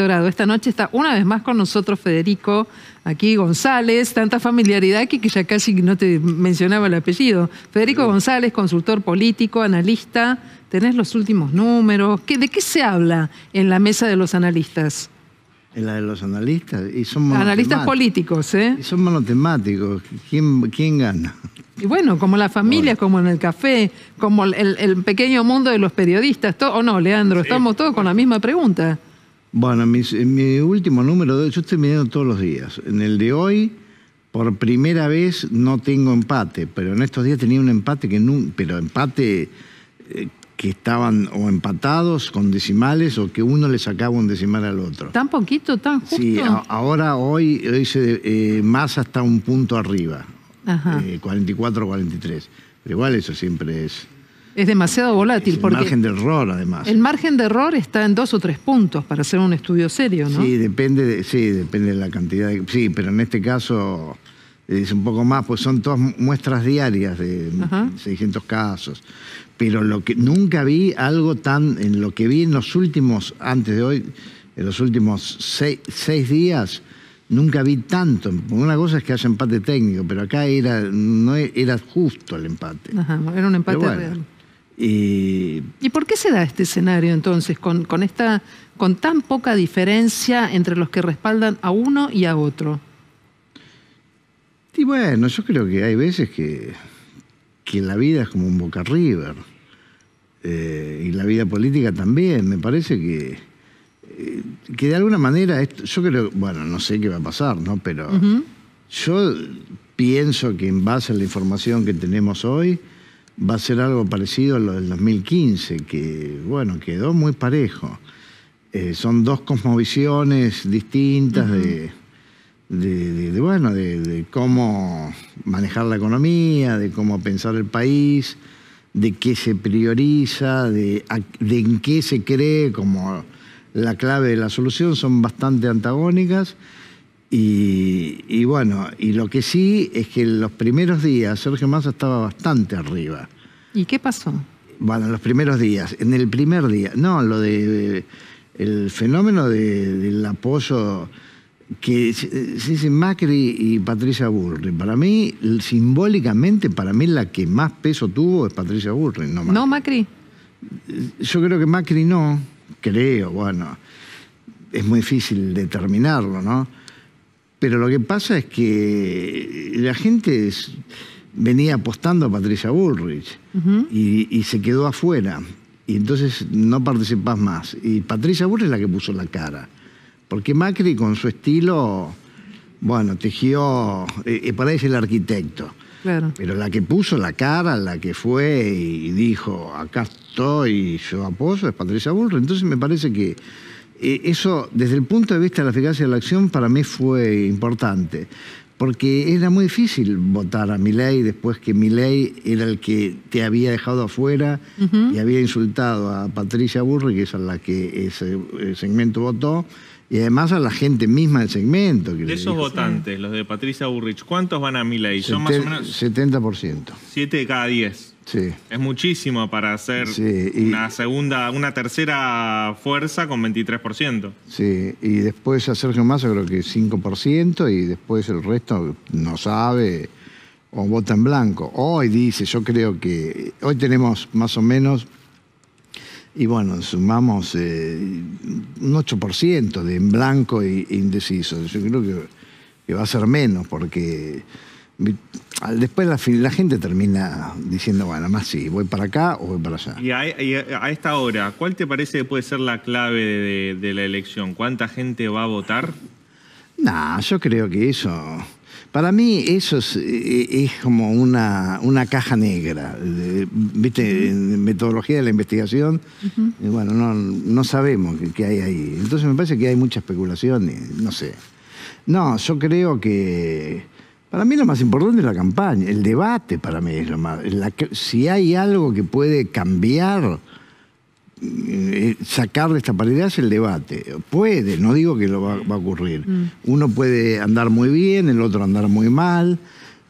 Esta noche está una vez más con nosotros Federico, aquí González, tanta familiaridad que, ya casi no te mencionaba el apellido. Federico González, consultor político, analista, tenés los últimos números. ¿De qué se habla en la mesa de los analistas? En la de los analistas, y son Analistas políticos, ¿eh? Y son monotemáticos. ¿Quién, quién gana? Y bueno, como la familia, como en el café, como el, pequeño mundo de los periodistas, ¿o no, Leandro? Estamos todos con la misma pregunta. Bueno, mi último número, yo estoy midiendo todos los días. En el de hoy, por primera vez, no tengo empate, pero en estos días tenía un empate que nunca, pero empate eh, que estaban o empatados con decimales o que uno le sacaba un decimal al otro. Tan poquito, tan justo. Sí, ahora hoy, hoy se, eh, más hasta un punto arriba, eh, 44-43. Pero igual eso siempre es es demasiado volátil. el porque margen de error, además. El margen de error está en dos o tres puntos para hacer un estudio serio, ¿no? Sí, depende de, sí, depende la cantidad. De, sí, pero en este caso es un poco más, pues son todas muestras diarias de 600 casos. Pero lo que nunca vi algo tan, en lo que vi en los últimos, antes de hoy, en los últimos seis, días, nunca vi tanto. Una cosa es que haya empate técnico, pero acá era, no era justo el empate. era un empate real. ¿Y por qué se da este escenario entonces, con, esta, con tan poca diferencia entre los que respaldan a uno y a otro? Y bueno, yo creo que hay veces que, que la vida es como un boca river. Eh, y la vida política también. Me parece que, eh, que de alguna manera, yo creo, bueno, no sé qué va a pasar, ¿no? Pero yo pienso que en base a la información que tenemos hoy, va a ser algo parecido a lo del 2015, que bueno, quedó muy parejo. Eh, son dos cosmovisiones distintas de, de, cómo manejar la economía, de cómo pensar el país, de qué se prioriza, de, en qué se cree como la clave de la solución, son bastante antagónicas y, bueno, y lo que sí es que en los primeros días Sergio Massa estaba bastante arriba. ¿Y qué pasó? Bueno, en los primeros días, en el primer día, no, lo de, el fenómeno del apoyo que se dice Macri y Patricia Bullrich. Para mí, simbólicamente, para mí la que más peso tuvo es Patricia Bullrich. No Macri. ¿No Macri? Yo creo que Macri no, creo, bueno, es muy difícil determinarlo, ¿no? Pero lo que pasa es que la gente venía apostando a Patricia Bullrich y, se quedó afuera. Y entonces no participás más. Y Patricia Bullrich es la que puso la cara. Porque Macri con su estilo, bueno, tejió, Y eh, eh, para es el arquitecto. Pero la que puso la cara, la que fue y dijo, acá estoy, yo apoyo, es Patricia Bullrich. Entonces me parece que eh, eso, desde el punto de vista de la eficacia de la acción, para mí fue importante, porque era muy difícil votar a Milei después que Milei era el que te había dejado afuera y había insultado a Patricia Burri, que es a la que ese segmento votó, y además a la gente misma del segmento. de esos votantes, los de Patricia Burrich, ¿cuántos van a Milei? Son más o menos... 70%. 7 de cada 10. Es muchísimo para hacer una segunda, una tercera fuerza con 23%. Sí, y después a Sergio Massa creo que 5% y después el resto no sabe o vota en blanco. Hoy dice, yo creo que hoy tenemos más o menos, y bueno, sumamos eh, un 8% de en blanco e indeciso. Yo creo que va a ser menos porque Después la, gente termina diciendo, bueno, más sí, voy para acá o voy para allá. Y a, esta hora, ¿cuál te parece que puede ser la clave de, la elección? ¿Cuánta gente va a votar? No, yo creo que eso... Para mí eso es, e, como una, una, caja negra. Viste, en metodología de la investigación, bueno, no, no sabemos qué hay ahí. Entonces me parece que hay mucha especulación y no sé. No, yo creo que para mí lo más importante es la campaña, el debate para mí es lo más... si hay algo que puede cambiar, eh, eh, sacar de esta paridad es el debate. Puede, no digo que lo va, a ocurrir. Mm. Uno puede andar muy bien, el otro andar muy mal.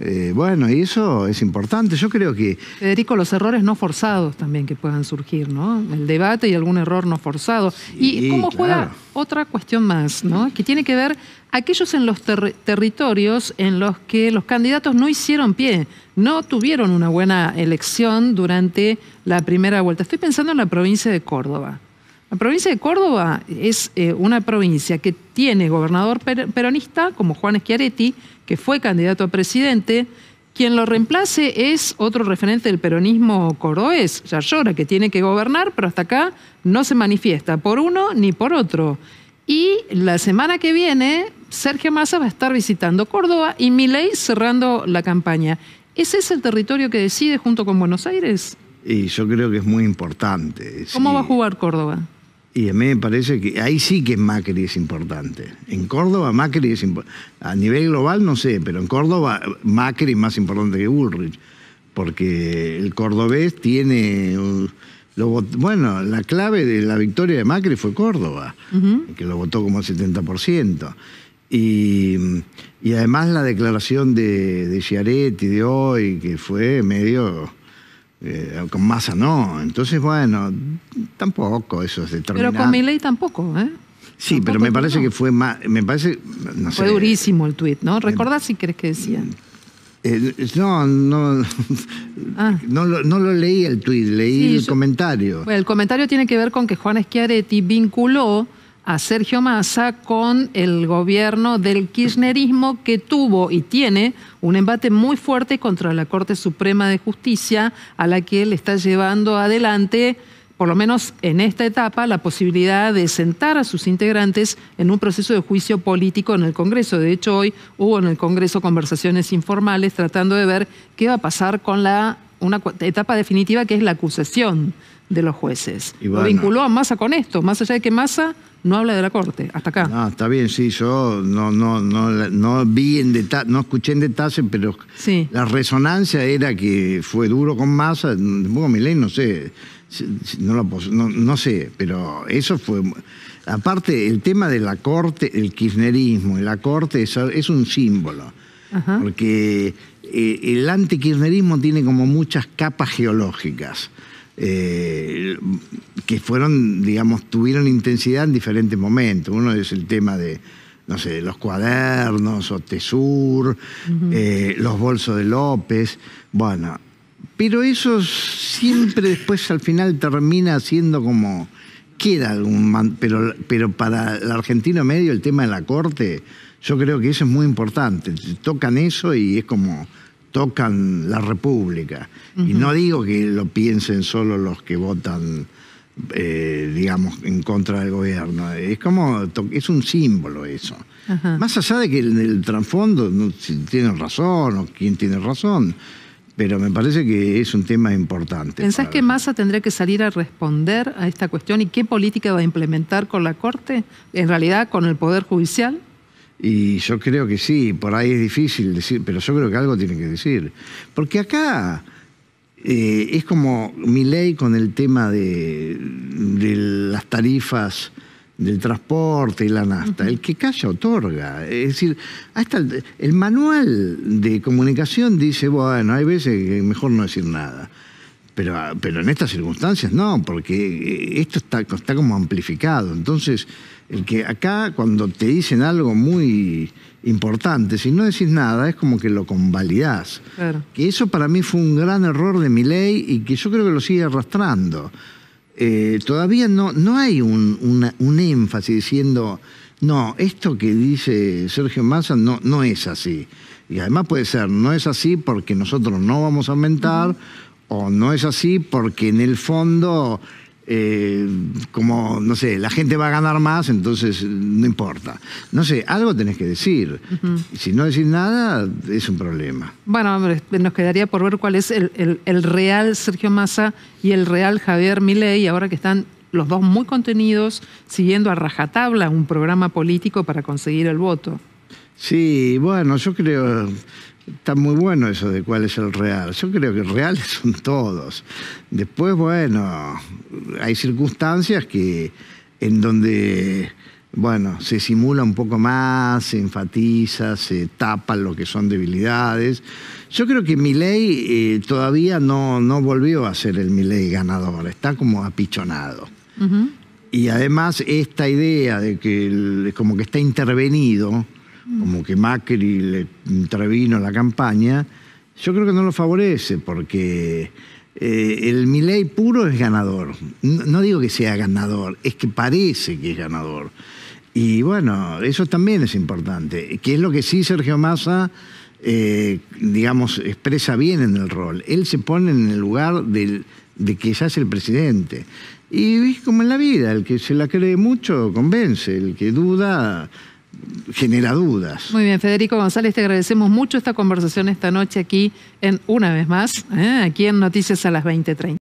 Eh, bueno, y eso es importante. Yo creo que. Federico, los errores no forzados también que puedan surgir, ¿no? El debate y algún error no forzado. y cómo juega otra cuestión más, ¿no? Que tiene que ver aquellos en los territorios en los que los candidatos no hicieron pie, no tuvieron una buena elección durante la primera vuelta. Estoy pensando en la provincia de Córdoba. La provincia de Córdoba es eh, una provincia que tiene gobernador peronista como Juan Schiaretti que fue candidato a presidente, quien lo reemplace es otro referente del peronismo cordobés, Yayora, que tiene que gobernar, pero hasta acá no se manifiesta por uno ni por otro. Y la semana que viene, Sergio Massa va a estar visitando Córdoba y Milei cerrando la campaña. ¿Ese es el territorio que decide junto con Buenos Aires? Y yo creo que es muy importante. ¿Cómo va a jugar Córdoba? Y a mí me parece que ahí sí que Macri es importante. En Córdoba Macri es importante. A nivel global no sé, pero en Córdoba Macri es más importante que Ulrich. Porque el cordobés tiene... bueno, la clave de la victoria de Macri fue Córdoba, que lo votó como el 70%. Y, y además la declaración de, de Giaretti de hoy, que fue medio eh, con masa no. Entonces, bueno, tampoco eso es determinante. Pero con mi ley tampoco, ¿eh? Sí, pero me parece que fue más. Me parece. fue durísimo el tuit, ¿no? ¿Recordás si crees que decía? Eh, no, no, ah. no, lo, leí el tuit, leí el comentario. el comentario tiene que ver con que Juan Schiaretti vinculó a Sergio Massa con el gobierno del kirchnerismo que tuvo y tiene un embate muy fuerte contra la Corte Suprema de Justicia a la que él está llevando adelante por lo menos en esta etapa, la posibilidad de sentar a sus integrantes en un proceso de juicio político en el Congreso. De hecho, hoy hubo en el Congreso conversaciones informales tratando de ver qué va a pasar con la una etapa definitiva que es la acusación de los jueces. Lo vinculó a Massa con esto, más allá de que Massa no habla de la Corte, hasta acá. Ah, está bien, sí, yo no, no, no, vi en detalle, no escuché en detalle, pero la resonancia era que fue duro con Massa, tampoco no sé, no, no, sé, pero eso fue... Aparte, el tema de la Corte, el kirchnerismo la Corte es un símbolo porque eh, el antikirchnerismo tiene como muchas capas geológicas. Eh, que fueron, digamos, tuvieron intensidad en diferentes momentos. Uno es el tema de, no sé, los cuadernos o Tesur, eh, los bolsos de López. Bueno, pero eso siempre después al final termina siendo como, queda algún, pero, pero para el argentino medio el tema de la corte yo creo que eso es muy importante. Tocan eso y es como tocan la República. Y no digo que lo piensen solo los que votan, eh, digamos, en contra del gobierno. Es como, es un símbolo eso. Más allá de que en el, trasfondo no, si tienen razón o quién tiene razón. Pero me parece que es un tema importante. ¿Pensás que Massa tendrá que salir a responder a esta cuestión y qué política va a implementar con la Corte? En realidad, con el Poder Judicial. Y yo creo que sí, por ahí es difícil decir, pero yo creo que algo tiene que decir. Porque acá eh, es como mi ley con el tema de, las tarifas del transporte y la nafta. El que calla otorga. Es decir, el, manual de comunicación dice, bueno, hay veces que mejor no decir nada. Pero, pero en estas circunstancias no, porque eh, esto está, está como amplificado. Entonces, el que acá cuando te dicen algo muy importante, si no decís nada, es como que lo convalidas Que eso para mí fue un gran error de mi ley y que yo creo que lo sigue arrastrando. Eh, todavía no, no hay un, énfasis diciendo, no, esto que dice Sergio Massa no, no es así. Y además puede ser, no es así porque nosotros no vamos a aumentar o no es así porque en el fondo, eh, como, no sé, la gente va a ganar más, entonces no importa. No sé, algo tenés que decir. Si no decís nada, es un problema. Bueno, nos quedaría por ver cuál es el, el real Sergio Massa y el real Javier Milei, ahora que están los dos muy contenidos, siguiendo a rajatabla un programa político para conseguir el voto. Sí, bueno, yo creo, Está muy bueno eso de cuál es el real. Yo creo que reales son todos. Después, bueno, hay circunstancias que en donde, bueno, se simula un poco más, se enfatiza, se tapa lo que son debilidades. Yo creo que mi eh, todavía no, no volvió a ser el ley ganador, está como apichonado. Y además esta idea de que como que está intervenido, como que Macri le intervino la campaña, yo creo que no lo favorece porque eh, el Milei puro es ganador. No, digo que sea ganador, es que parece que es ganador. Y bueno, eso también es importante, que es lo que sí Sergio Massa, eh, digamos, expresa bien en el rol. Él se pone en el lugar del, de que ya es el presidente. Y es como en la vida, el que se la cree mucho convence, el que duda genera dudas. Muy bien, Federico González, te agradecemos mucho esta conversación esta noche aquí en una vez más, ¿eh? aquí en Noticias a las 20:30.